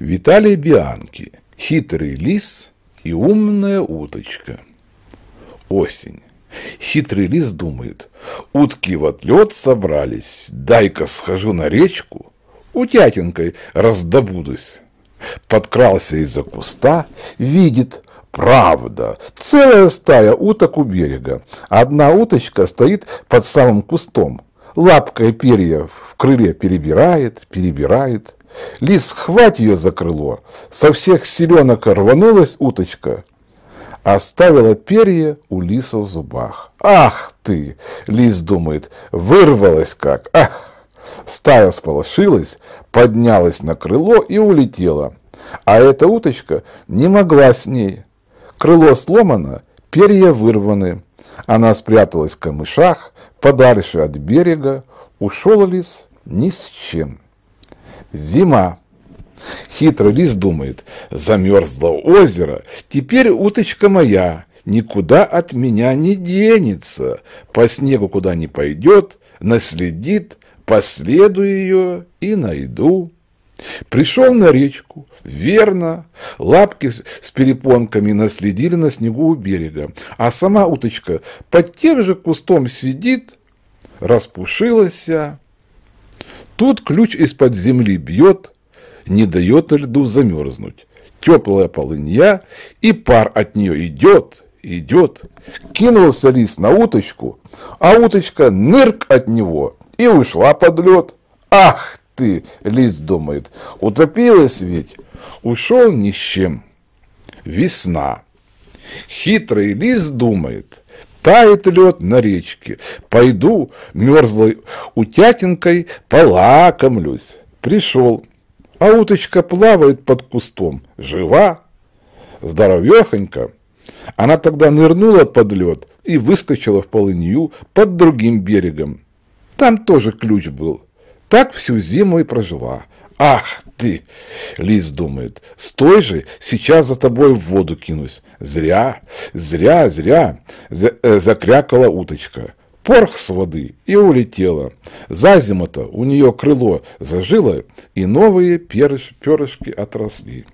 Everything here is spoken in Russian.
Виталий Бианки. Хитрый лис и умная уточка. Осень. Хитрый лис думает, утки в отлет собрались, дай-ка схожу на речку, утятинкой раздобудусь. Подкрался из-за куста, видит, правда, целая стая уток у берега. Одна уточка стоит под самым кустом, лапкой перья в крыле перебирает, перебирает. Лис хватит ее за крыло, со всех селенок рванулась уточка, оставила перья у лиса в зубах. «Ах ты!» – лис думает, вырвалась как, ах! Стая сполошилась, поднялась на крыло и улетела. А эта уточка не могла с ней. Крыло сломано, перья вырваны. Она спряталась в камышах, подальше от берега, ушел лис ни с чем. Зима. Хитрый лис думает, замерзло озеро, теперь уточка моя, никуда от меня не денется, по снегу куда не пойдет, наследит, последую ее и найду. Пришел на речку, верно, лапки с перепонками наследили на снегу у берега, а сама уточка под тем же кустом сидит, распушилась. Тут ключ из-под земли бьет, не дает льду замерзнуть. Теплая полынья, и пар от нее идет, идет. Кинулся лис на уточку, а уточка нырк от него и ушла под лед. Ах ты, лис думает. Утопилась ведь, ушел ни с чем. Весна. Хитрый лис думает, тает лед на речке. Пойду мерзлой утятинкой полакомлюсь. Пришел, а уточка плавает под кустом, жива, здоровехонька. Она тогда нырнула под лед и выскочила в полынью под другим берегом. Там тоже ключ был. Так всю зиму и прожила. Ах ты, лис думает, стой же, сейчас за тобой в воду кинусь. Зря, зря, зря, за, э, закрякала уточка. Порх с воды и улетела. За зиму-то у нее крыло зажило, и новые перыш, перышки отросли.